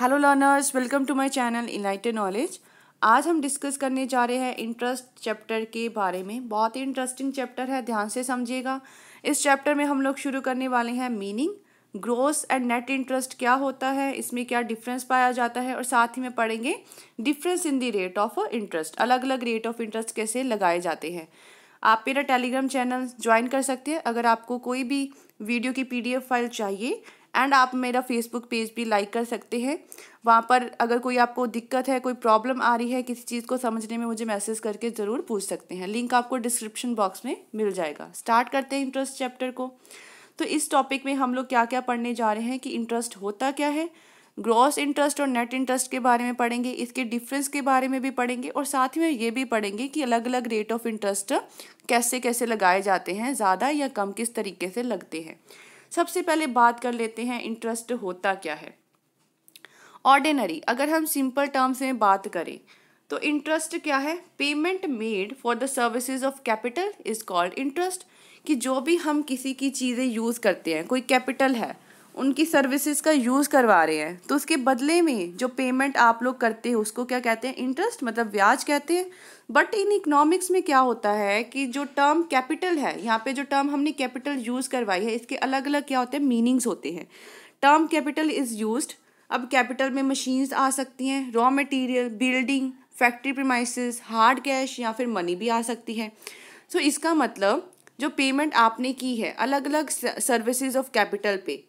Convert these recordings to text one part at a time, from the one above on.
hello learners welcome to my channel elated knowledge आज हम discuss करने जा रहे हैं इंटरेस्ट चैप्टर के बारे में बहुत ही इंटरेस्टिंग चैप्टर है ध्यान से समझिएगा इस चैप्टर में हम लोग शुरू करने वाले हैं meaning gross and net interest क्या होता है इसमें क्या डिफरेंस पाया जाता है और साथ ही में पढ़ेंगे difference in the rate of interest अलग अलग रेट ऑफ इंटरेस्ट कैसे लगाए जाते हैं आप मेरा टेलीग्राम चैनल ज्वाइन कर सकते हैं अगर आपको कोई भी वीडियो की पीडीएफ फाइल चाहिए एंड आप मेरा फेसबुक पेज भी लाइक कर सकते हैं वहाँ पर अगर कोई आपको दिक्कत है कोई प्रॉब्लम आ रही है किसी चीज़ को समझने में मुझे मैसेज करके ज़रूर पूछ सकते हैं लिंक आपको डिस्क्रिप्शन बॉक्स में मिल जाएगा स्टार्ट करते हैं इंटरेस्ट चैप्टर को तो इस टॉपिक में हम लोग क्या क्या पढ़ने जा रहे हैं कि इंटरेस्ट होता क्या है ग्रॉस इंटरेस्ट और नेट इंटरेस्ट के बारे में पढ़ेंगे इसके डिफरेंस के बारे में भी पढ़ेंगे और साथ ही में ये भी पढ़ेंगे कि अलग अलग रेट ऑफ इंटरेस्ट कैसे कैसे लगाए जाते हैं ज़्यादा या कम किस तरीके से लगते हैं सबसे पहले बात कर लेते हैं इंटरेस्ट होता क्या है ऑर्डिनरी अगर हम सिंपल टर्म्स में बात करें तो इंटरेस्ट क्या है payment made for the services of capital is called interest कि जो भी हम किसी की चीज़ें यूज़ करते हैं कोई कैपिटल है उनकी सर्विसेज का यूज़ करवा रहे हैं तो उसके बदले में जो पेमेंट आप लोग करते हैं उसको क्या कहते हैं इंटरेस्ट मतलब ब्याज कहते हैं बट इन इकोनॉमिक्स में क्या होता है कि जो टर्म कैपिटल है यहाँ पे जो टर्म हमने कैपिटल यूज़ करवाई है इसके अलग अलग क्या होते हैं मीनिंग्स होते हैं टर्म कैपिटल इज़ यूज अब कैपिटल में मशीन्स आ सकती हैं raw material building factory premises hard cash या फिर मनी भी आ सकती है सो so, इसका मतलब जो पेमेंट आपने की है अलग अलग सर्विसेज ऑफ कैपिटल पे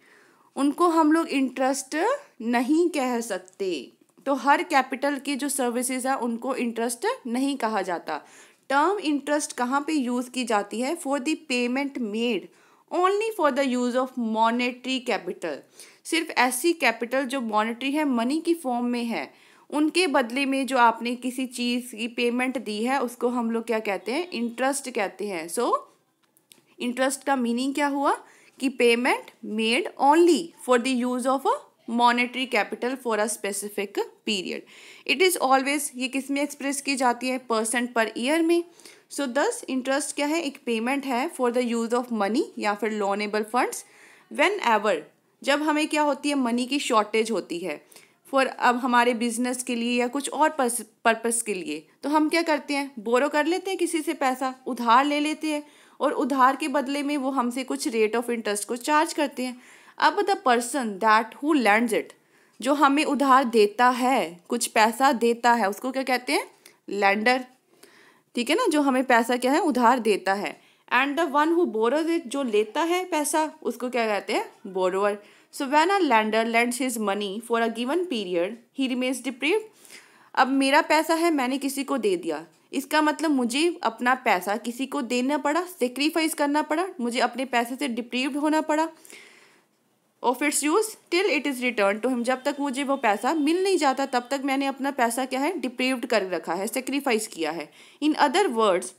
उनको हम लोग इंटरेस्ट नहीं कह सकते तो हर कैपिटल की जो सर्विसेज है उनको इंटरेस्ट नहीं कहा जाता टर्म इंटरेस्ट कहाँ पे यूज़ की जाती है for the payment made only for the use of monetary capital सिर्फ ऐसी कैपिटल जो मॉनेटरी है मनी की फॉर्म में है उनके बदले में जो आपने किसी चीज़ की पेमेंट दी है उसको हम लोग क्या कहते हैं इंटरेस्ट कहते हैं सो so, इंटरेस्ट का मीनिंग क्या हुआ कि payment made only for the use of a monetary capital for a specific period it is always ये किस में एक्सप्रेस की जाती है परसेंट पर ईयर में सो दस इंटरेस्ट क्या है एक पेमेंट है for the use of money या फिर लोनेबल फंड्स वेन एवर जब हमें क्या होती है मनी की शॉर्टेज होती है फॉर अब हमारे बिजनेस के लिए या कुछ और पर्पस के लिए तो हम क्या करते हैं बोरो कर लेते हैं किसी से पैसा उधार ले लेते हैं और उधार के बदले में वो हमसे कुछ रेट ऑफ इंटरेस्ट को चार्ज करते हैं अब the person that who lend it जो हमें उधार देता है कुछ पैसा देता है उसको क्या कहते हैं लैंडर ठीक है ना जो हमें पैसा क्या है उधार देता है and the one who borrows it जो लेता है पैसा उसको क्या कहते हैं borrower so when a lender lend his money for a given period he remains deprived अब मेरा पैसा है मैंने किसी को दे दिया इसका मतलब मुझे अपना पैसा किसी को देना पड़ा सेक्रीफाइस करना पड़ा मुझे अपने पैसे से डिप्रीव होना पड़ा of its use till it is return to him जब तक मुझे वो पैसा मिल नहीं जाता तब तक मैंने अपना पैसा क्या है डिप्रीव्ड कर रखा है सेक्रीफाइस किया है इन अदर वर्ड्स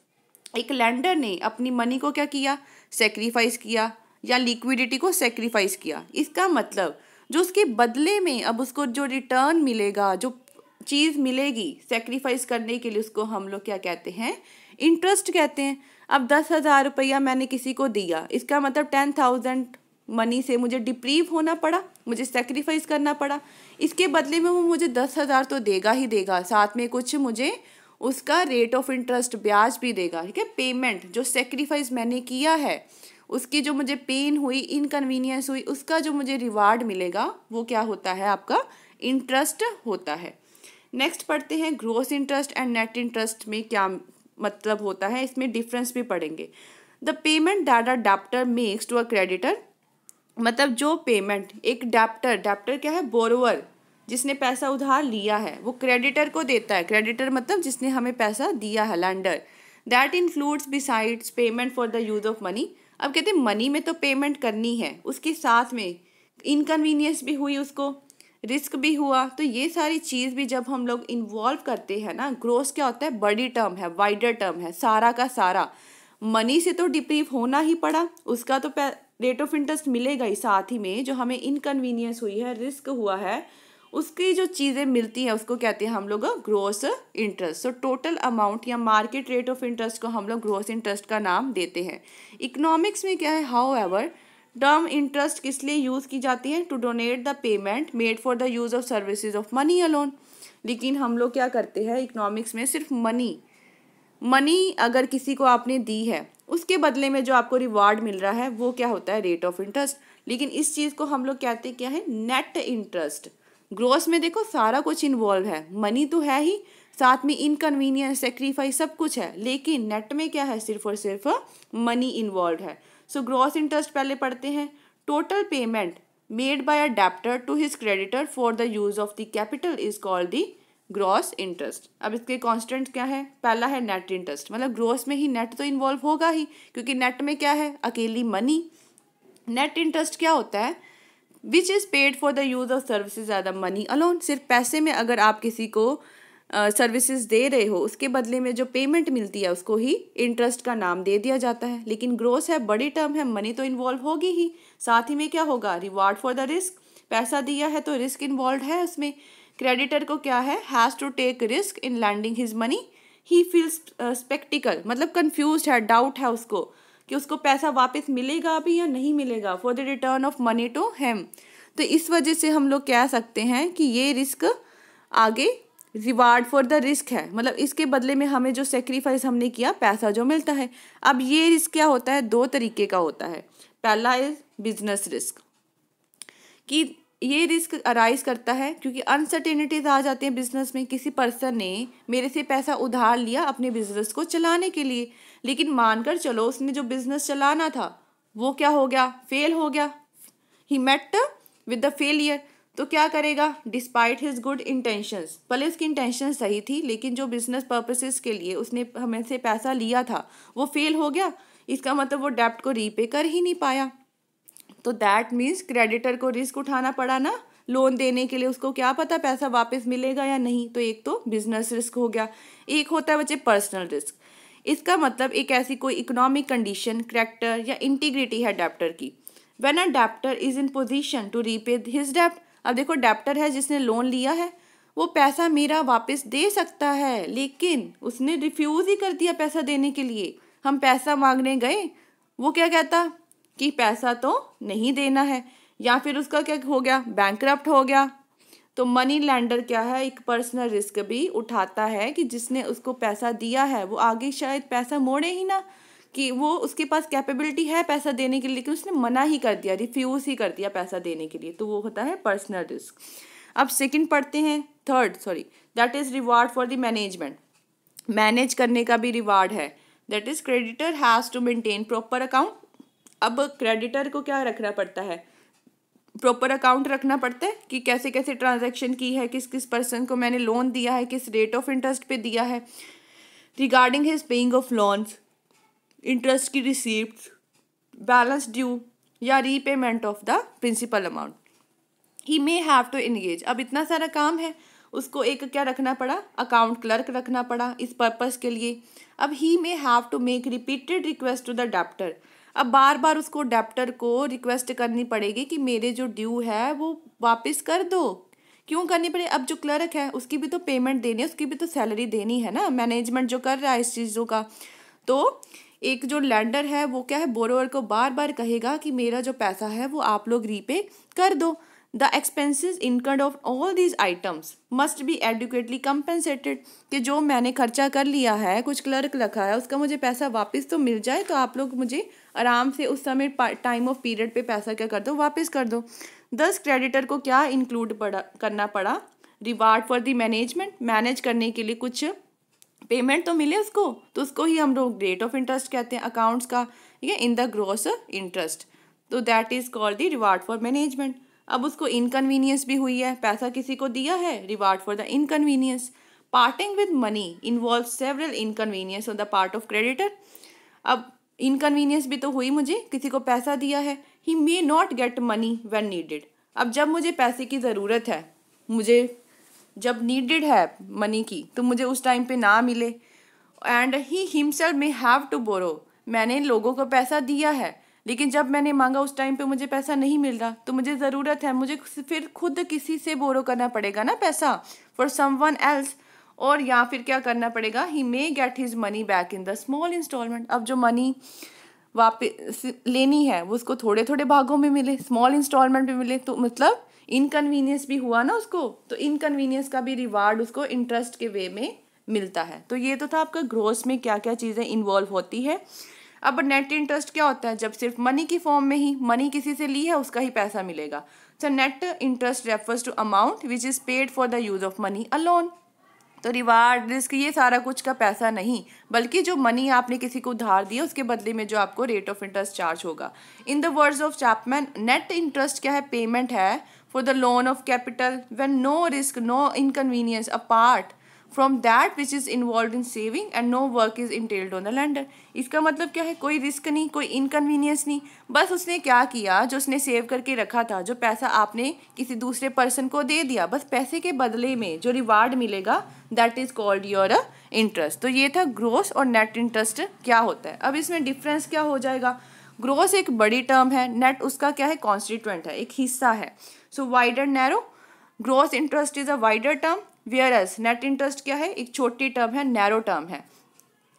एक लैंडर ने अपनी मनी को क्या किया सेक्रीफाइस किया या लिक्विडिटी को सेक्रीफाइस किया इसका मतलब जो उसके बदले में अब उसको जो रिटर्न मिलेगा जो चीज़ मिलेगी सेक्रीफाइस करने के लिए उसको हम लोग क्या कहते हैं इंटरेस्ट कहते हैं अब दस हज़ार रुपया मैंने किसी को दिया इसका मतलब टेन थाउजेंड मनी से मुझे डिप्रीव होना पड़ा मुझे सेक्रीफाइस करना पड़ा इसके बदले में वो मुझे दस हज़ार तो देगा ही देगा साथ में कुछ मुझे उसका रेट ऑफ इंटरेस्ट ब्याज भी देगा ठीक है पेमेंट जो सेक्रीफाइस मैंने किया है उसकी जो मुझे पेन हुई इनकन्वीनियंस हुई उसका जो मुझे रिवार्ड मिलेगा वो क्या होता है आपका इंटरेस्ट होता है नेक्स्ट पढ़ते हैं gross interest and net interest में क्या मतलब होता है इसमें डिफरेंस भी पढ़ेंगे the payment that a debtor makes to a creditor मतलब जो पेमेंट एक डेप्टर डेप्टर क्या है बोरोवर जिसने पैसा उधार लिया है वो क्रेडिटर को देता है क्रेडिटर मतलब जिसने हमें पैसा दिया है lender that includes besides payment for the use of money अब कहते हैं मनी में तो पेमेंट करनी है उसके साथ में इनकन्वीनियंस भी हुई उसको रिस्क भी हुआ तो ये सारी चीज़ भी जब हम लोग इन्वॉल्व करते हैं ना ग्रोस क्या होता है बड़ी टर्म है वाइडर टर्म है सारा का सारा मनी से तो डिप्रीव होना ही पड़ा उसका तो रेट ऑफ इंटरेस्ट मिलेगा ही साथ ही में जो हमें इनकन्वीनियंस हुई है रिस्क हुआ है उसकी जो चीज़ें मिलती हैं उसको कहते हैं हम लोग gross interest so total amount या मार्केट रेट ऑफ इंटरेस्ट को हम लोग ग्रोस इंटरेस्ट का नाम देते हैं इकोनॉमिक्स में क्या है हाउ एवर टर्म इंटरेस्ट किस लिए यूज़ की जाती है to denote the payment made for the use of services of money alone लेकिन हम लोग क्या करते हैं इकोनॉमिक्स में सिर्फ मनी मनी अगर किसी को आपने दी है उसके बदले में जो आपको रिवार्ड मिल रहा है वो क्या होता है रेट ऑफ इंटरेस्ट लेकिन इस चीज़ को हम लोग कहते क्या है नेट इंटरेस्ट ग्रोस में देखो सारा कुछ इन्वॉल्व है मनी तो है ही साथ में इनकन्वीनियंस सेक्रीफाइस सब कुछ है लेकिन नेट में क्या है सिर्फ और सिर्फ मनी इन्वॉल्व है सो ग्रॉस इंटरेस्ट पहले पढ़ते हैं total payment made by a debtor to his creditor for the use of the capital is called the gross interest अब इसके कांस्टेंट क्या है पहला है नेट इंटरेस्ट मतलब ग्रॉस में ही नेट तो इन्वॉल्व होगा ही क्योंकि नेट में क्या है अकेली मनी नेट इंटरेस्ट क्या होता है which is paid for the use of services ज़्यादा मनी अलोन सिर्फ पैसे में अगर आप किसी को सर्विसेज uh, दे रहे हो उसके बदले में जो पेमेंट मिलती है उसको ही इंटरेस्ट का नाम दे दिया जाता है लेकिन ग्रोस है बड़ी टर्म है मनी तो इन्वॉल्व होगी ही साथ ही में क्या होगा रिवार्ड फॉर द रिस्क पैसा दिया है तो रिस्क इन्वॉल्व है उसमें क्रेडिटर को क्या है has to take risk in lending his money he feels sceptical मतलब कन्फ्यूज है डाउट है उसको कि उसको पैसा वापस मिलेगा अभी या नहीं मिलेगा for the return of money to him तो इस वजह से हम लोग कह सकते हैं कि ये रिस्क आगे रिवार्ड फॉर द रिस्क है मतलब इसके बदले में हमें जो सेक्रीफाइस हमने किया पैसा जो मिलता है अब ये रिस्क क्या होता है दो तरीके का होता है पहला इज बिजनेस रिस्क कि ये रिस्क अराइज करता है क्योंकि अनसर्टेनिटीज आ जाती हैं बिजनेस में किसी पर्सन ने मेरे से पैसा उधार लिया अपने बिजनेस को चलाने के लिए लेकिन मानकर चलो उसने जो बिजनेस चलाना था वो क्या हो गया फेल हो गया he met with the failure तो क्या करेगा डिस्पाइट हिज गुड इंटेंशंस भले उसकी इंटेंशन सही थी लेकिन जो बिजनेस पर्पसेस के लिए उसने हमें से पैसा लिया था वो फेल हो गया इसका मतलब वो डेप्ट को रीपे कर ही नहीं पाया तो दैट मीन्स क्रेडिटर को रिस्क उठाना पड़ा ना लोन देने के लिए उसको क्या पता पैसा वापस मिलेगा या नहीं तो एक तो बिजनेस रिस्क हो गया एक होता है बच्चे पर्सनल रिस्क इसका मतलब एक ऐसी कोई इकोनॉमिक कंडीशन करेक्टर या इंटीग्रिटी है डेप्टर की when a debtor is in position to repay his debt अब देखो डेप्टर है जिसने लोन लिया है वो पैसा मेरा वापस दे सकता है लेकिन उसने रिफ्यूज़ ही कर दिया पैसा देने के लिए हम पैसा मांगने गए वो क्या कहता कि पैसा तो नहीं देना है या फिर उसका क्या हो गया बैंक हो गया तो मनी लैंडर क्या है एक पर्सनल रिस्क भी उठाता है कि जिसने उसको पैसा दिया है वो आगे शायद पैसा मोड़े ही ना कि वो उसके पास कैपेबिलिटी है पैसा देने के लिए लेकिन उसने मना ही कर दिया रिफ्यूज़ ही कर दिया पैसा देने के लिए तो वो होता है पर्सनल रिस्क अब सेकंड पढ़ते हैं third sorry that is reward for the management manage करने का भी रिवार्ड है that is creditor has to maintain proper account अब क्रेडिटर को क्या रखना पड़ता है प्रॉपर अकाउंट रखना पड़ता है कि कैसे कैसे ट्रांजैक्शन की है किस किस पर्सन को मैंने लोन दिया है किस रेट ऑफ इंटरेस्ट पे दिया है regarding his paying of loans interest की रिसिप्ट बैलेंस ड्यू या repayment of the principal amount he may have to engage अब इतना सारा काम है उसको एक क्या रखना पड़ा अकाउंट क्लर्क रखना पड़ा इस पर्पज़ के लिए अब he may have to make repeated request to the doctor अब बार बार उसको डेप्टर को रिक्वेस्ट करनी पड़ेगी कि मेरे जो ड्यू है वो वापस कर दो क्यों करनी पड़े अब जो क्लर्क है उसकी भी तो पेमेंट देनी है उसकी भी तो सैलरी देनी है ना मैनेजमेंट जो कर रहा है इस चीज़ों का तो एक जो लैंडर है वो क्या है बोरोवर को बार बार कहेगा कि मेरा जो पैसा है वो आप लोग रीपे कर दो the expenses incurred of all these items must be adequately compensated कि जो मैंने खर्चा कर लिया है कुछ क्लर्क रखा है उसका मुझे पैसा वापस तो मिल जाए तो आप लोग मुझे आराम से उस समय टाइम ऑफ पीरियड पे पैसा क्या कर दो वापस कर दो दस क्रेडिटर को क्या इंक्लूड पड़ा करना पड़ा reward for the management manage करने के लिए कुछ पेमेंट तो मिले उसको तो उसको ही हम लोग रेट ऑफ इंटरेस्ट कहते हैं अकाउंट्स का ठीक है इन द ग्रॉस इंटरेस्ट तो that is called the reward for management अब उसको इनकन्वीनियंस भी हुई है पैसा किसी को दिया है reward for the inconvenience parting with money involve several inconvenience on the part of creditor अब इनकन्वीनियंस भी तो हुई मुझे किसी को पैसा दिया है he may not get money when needed अब जब मुझे पैसे की ज़रूरत है मुझे जब नीडेड है मनी की तो मुझे उस टाइम पे ना मिले and he himself may have to borrow मैंने लोगों को पैसा दिया है लेकिन जब मैंने मांगा उस टाइम पे मुझे पैसा नहीं मिल रहा तो मुझे ज़रूरत है मुझे फिर खुद किसी से बोरो करना पड़ेगा ना पैसा फॉर सम वन एल्स और या फिर क्या करना पड़ेगा he may get his money back in the small instalment अब जो मनी वापस लेनी है वो उसको थोड़े थोड़े भागों में मिले स्मॉल इंस्टॉलमेंट में मिले तो मतलब इनकन्वीनियंस भी हुआ ना उसको तो इनकन्वीनियंस का भी रिवार्ड उसको इंटरेस्ट के वे में मिलता है तो ये तो था आपका ग्रोस में क्या क्या चीज़ें इन्वॉल्व होती है अब नेट इंटरेस्ट क्या होता है जब सिर्फ मनी की फॉर्म में ही मनी किसी से ली है उसका ही पैसा मिलेगा so net interest refers to amount which is paid for the use of money alone तो रिवार्ड रिस्क ये सारा कुछ का पैसा नहीं बल्कि जो मनी आपने किसी को उधार दिया उसके बदले में जो आपको रेट ऑफ इंटरेस्ट चार्ज होगा in the words of Chapman net interest क्या है पेमेंट है for the loan of capital when no risk no inconvenience apart from that which is involve in saving and no work is entailed on the lender इसका मतलब क्या है कोई risk नहीं कोई इनकन्वीनियंस नहीं बस उसने क्या किया जो उसने सेव करके रखा था जो पैसा आपने किसी दूसरे पर्सन को दे दिया बस पैसे के बदले में जो रिवार्ड मिलेगा that is called your interest तो ये था ग्रोस और नेट इंटरेस्ट क्या होता है अब इसमें डिफरेंस क्या हो जाएगा ग्रोस एक बड़ी टर्म है नेट उसका क्या है कॉन्स्टिट्यूंट है एक हिस्सा है so wider narrow gross interest is a wider term whereas net interest क्या है एक छोटी टर्म है नैरो टर्म है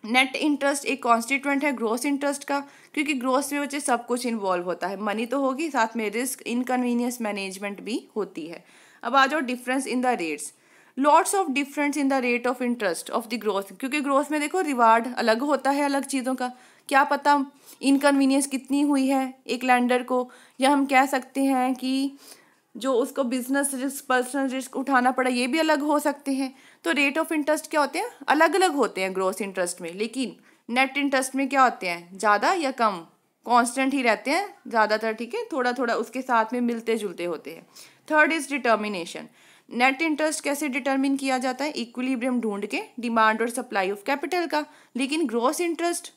नेट इंटरेस्ट एक कॉन्स्टिट्यूंट है ग्रोस इंटरेस्ट का क्योंकि ग्रोस में बच्चे सब कुछ इन्वॉल्व होता है मनी तो होगी साथ में रिस्क इनकन्वीनियंस मैनेजमेंट भी होती है अब आ जाओ difference in the rates lots of difference in the rate of interest of the growth क्योंकि ग्रोथ में देखो रिवार्ड अलग होता है अलग चीज़ों का क्या पता इनकन्वीनियंस कितनी हुई है एक लैंडर को या हम कह सकते हैं कि जो उसको बिजनेस रिस्क पर्सनल रिस्क उठाना पड़ा ये भी अलग हो सकते हैं तो रेट ऑफ इंटरेस्ट क्या होते हैं अलग अलग होते हैं ग्रोस इंटरेस्ट में लेकिन नेट इंटरेस्ट में क्या होते हैं ज़्यादा या कम कांस्टेंट ही रहते हैं ज़्यादातर ठीक है थोड़ा थोड़ा उसके साथ में मिलते जुलते होते हैं third is determination net interest कैसे डिटर्मिन किया जाता है इक्वलीब्रियम ढूंढ के डिमांड और सप्लाई ऑफ कैपिटल का लेकिन ग्रोस इंटरेस्ट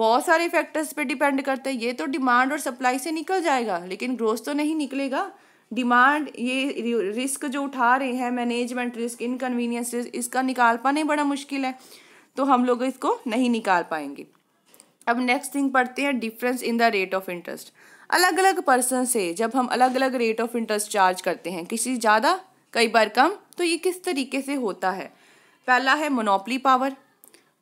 बहुत सारे फैक्टर्स पे डिपेंड करता है ये तो डिमांड और सप्लाई से निकल जाएगा लेकिन ग्रोथ तो नहीं निकलेगा डिमांड ये रिस्क जो उठा रहे हैं मैनेजमेंट रिस्क इनकन्वीनियंस रिस्क इसका निकाल पाना बड़ा मुश्किल है तो हम लोग इसको नहीं निकाल पाएंगे अब नेक्स्ट थिंग पढ़ते हैं difference in the rate of interest अलग अलग पर्सन से जब हम अलग अलग रेट ऑफ इंटरेस्ट चार्ज करते हैं किसी ज़्यादा कई बार कम तो ये किस तरीके से होता है पहला है मोनोपली पावर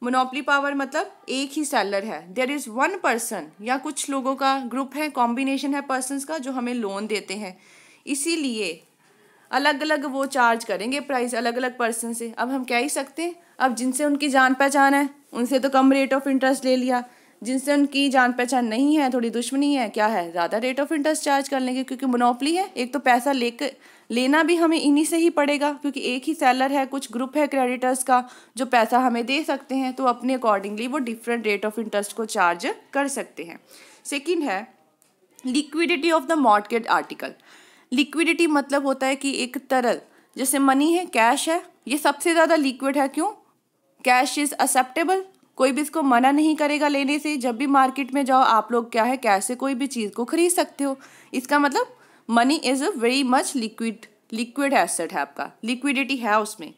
मोनोपली पावर मतलब एक ही सेलर है देर इज़ वन पर्सन या कुछ लोगों का ग्रुप है कॉम्बिनेशन है पर्सन का जो हमें लोन देते हैं इसीलिए अलग अलग वो चार्ज करेंगे प्राइस अलग अलग पर्सन से अब हम क्या ही सकते हैं अब जिनसे उनकी जान पहचान है उनसे तो कम रेट ऑफ इंटरेस्ट ले लिया जिनसे उनकी जान पहचान नहीं है थोड़ी दुश्मनी है क्या है ज़्यादा रेट ऑफ इंटरेस्ट चार्ज कर लेंगे क्योंकि मोनोपली है एक तो पैसा कर लेना भी हमें इन्हीं से ही पड़ेगा क्योंकि एक ही सेलर है कुछ ग्रुप है क्रेडिटर्स का जो पैसा हमें दे सकते हैं तो अपने अकॉर्डिंगली वो डिफरेंट रेट ऑफ इंटरेस्ट को चार्ज कर सकते हैं सेकेंड है liquidity of the market article liquidity मतलब होता है कि एक तरल जैसे मनी है कैश है ये सबसे ज़्यादा लिक्विड है क्यों कैश इज़ एक्सेप्टेबल कोई भी इसको मना नहीं करेगा लेने से जब भी मार्केट में जाओ आप लोग क्या है कैश से कोई भी चीज़ को खरीद सकते हो इसका मतलब money is a very much liquid liquid asset है आपका लिक्विडिटी है उसमें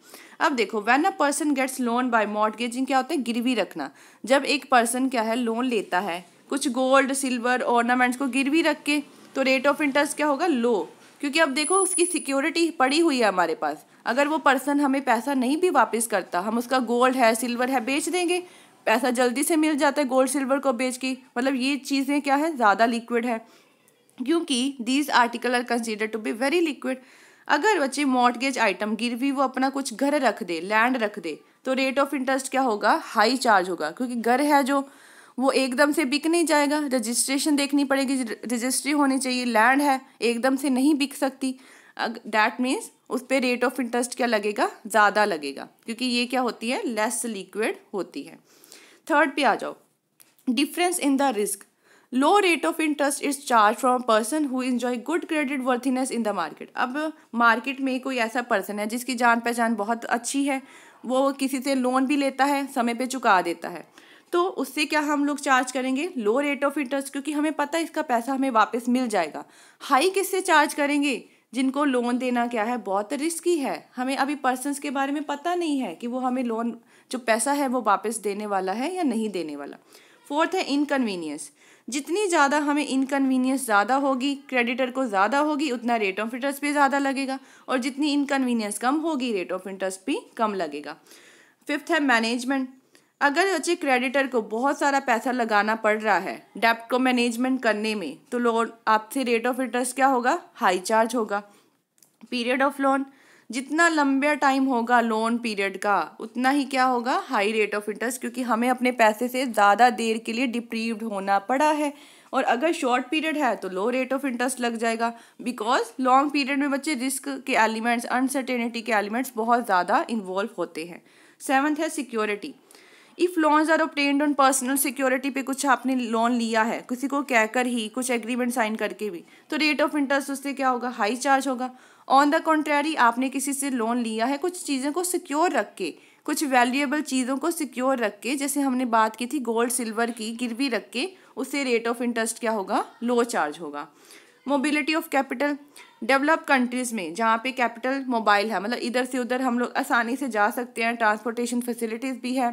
अब देखो when a person gets loan by mortgaging क्या होता है गिरवी रखना जब एक पर्सन क्या है लोन लेता है कुछ गोल्ड सिल्वर ऑर्नामेंट्स को गिरवी रख के तो रेट ऑफ इंटरेस्ट क्या होगा लो क्योंकि अब देखो उसकी सिक्योरिटी पड़ी हुई है हमारे पास अगर वो पर्सन हमें पैसा नहीं भी वापस करता हम उसका गोल्ड है सिल्वर है बेच देंगे पैसा जल्दी से मिल जाता है गोल्ड सिल्वर को बेच के मतलब ये चीज़ें क्या है ज़्यादा लिक्विड है क्योंकि these article are consider to be very liquid अगर बच्चे मॉर्टगेज आइटम भी वो अपना कुछ घर रख दे लैंड रख दे तो रेट ऑफ इंटरेस्ट क्या होगा हाई चार्ज होगा क्योंकि घर है जो वो एकदम से बिक नहीं जाएगा रजिस्ट्रेशन देखनी पड़ेगी रजिस्ट्री होनी चाहिए लैंड है एकदम से नहीं बिक सकती डैट मीन्स उस पर रेट ऑफ इंटरेस्ट क्या लगेगा ज़्यादा लगेगा क्योंकि ये क्या होती है लेस लिक्विड होती है थर्ड पे आ जाओ difference in the risk low rate of interest is charge from person who enjoy good credit worthiness in the market अब मार्केट में कोई ऐसा पर्सन है जिसकी जान पहचान बहुत अच्छी है वो किसी से लोन भी लेता है समय पे चुका देता है तो उससे क्या हम लोग चार्ज करेंगे लो रेट ऑफ इंटरेस्ट क्योंकि हमें पता है इसका पैसा हमें वापस मिल जाएगा हाई किससे चार्ज करेंगे जिनको लोन देना क्या है बहुत रिस्की है हमें अभी पर्सनस के बारे में पता नहीं है कि वो हमें लोन जो पैसा है वो वापस देने वाला है या नहीं देने वाला फोर्थ है इनकन्वीनियंस जितनी ज़्यादा हमें इनकन्वीनियंस ज़्यादा होगी क्रेडिटर को ज़्यादा होगी उतना रेट ऑफ इंटरेस्ट भी ज़्यादा लगेगा और जितनी इनकन्वीनियंस कम होगी रेट ऑफ इंटरेस्ट भी कम लगेगा फिफ्थ है मैनेजमेंट अगर अच्छे क्रेडिटर को बहुत सारा पैसा लगाना पड़ रहा है डेप्ट को मैनेजमेंट करने में तो लोन आपसे रेट ऑफ इंटरेस्ट क्या होगा हाई चार्ज होगा पीरियड ऑफ लोन जितना लंबे टाइम होगा लोन पीरियड का उतना ही क्या होगा हाई रेट ऑफ इंटरेस्ट क्योंकि हमें अपने पैसे से ज़्यादा देर के लिए डिप्रीव होना पड़ा है और अगर शॉर्ट पीरियड है तो लो रेट ऑफ इंटरेस्ट लग जाएगा बिकॉज लॉन्ग पीरियड में बच्चे रिस्क के एलिमेंट्स अनसर्टेनिटी के एलिमेंट्स बहुत ज़्यादा इन्वॉल्व होते हैं सेवन्थ है security if loans are obtained on personal security पे कुछ आपने लोन लिया है किसी को कहकर ही कुछ एग्रीमेंट साइन करके भी तो रेट ऑफ इंटरेस्ट उससे क्या होगा हाई चार्ज होगा ऑन द कॉन्ट्रेरी आपने किसी से लोन लिया है कुछ चीज़ों को सिक्योर रख के कुछ वैल्यूएबल चीज़ों को सिक्योर रख के जैसे हमने बात की थी गोल्ड सिल्वर की गिरवी रख के उससे रेट ऑफ इंटरेस्ट क्या होगा लो चार्ज होगा mobility of capital develop countries में जहाँ पे कैपिटल मोबाइल है मतलब इधर से उधर हम लोग आसानी से जा सकते हैं ट्रांसपोर्टेशन फैसिलिटीज़ भी है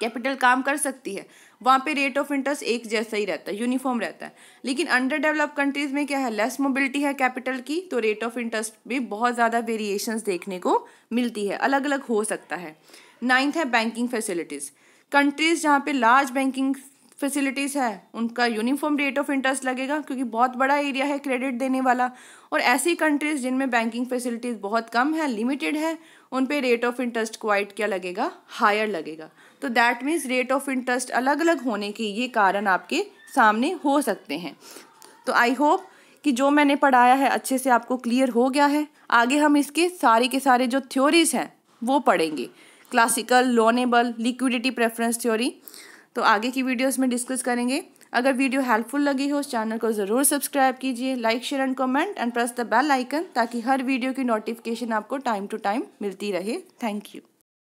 कैपिटल काम कर सकती है वहाँ पे रेट ऑफ इंटरेस्ट एक जैसा ही रहता है यूनिफॉर्म रहता है लेकिन अंडर डेवलप कंट्रीज़ में क्या है लेस मोबिलिटी है कैपिटल की तो रेट ऑफ इंटरेस्ट भी बहुत ज़्यादा वेरिएशन देखने को मिलती है अलग अलग हो सकता है नाइन्थ है बैंकिंग फैसिलिटीज़ कंट्रीज़ जहाँ पे लार्ज बैंकिंग फैसिलिटीज़ है उनका यूनिफॉर्म रेट ऑफ इंटरेस्ट लगेगा क्योंकि बहुत बड़ा एरिया है क्रेडिट देने वाला और ऐसी कंट्रीज़ जिनमें बैंकिंग फैसिलिटीज़ बहुत कम है लिमिटेड है उन पर रेट ऑफ इंटरेस्ट क्वाइट क्या लगेगा हायर लगेगा तो that means rate of interest अलग अलग होने के ये कारण आपके सामने हो सकते हैं तो आई होप कि जो मैंने पढ़ाया है अच्छे से आपको क्लियर हो गया है आगे हम इसके सारे के सारे जो थ्योरीज हैं वो पढ़ेंगे classical loanable liquidity preference theory तो आगे की वीडियोस में डिस्कस करेंगे अगर वीडियो हेल्पफुल लगी हो उस चैनल को ज़रूर सब्सक्राइब कीजिए like share and comment and press the bell icon ताकि हर वीडियो की नोटिफिकेशन आपको टाइम टू टाइम मिलती रहे थैंक यू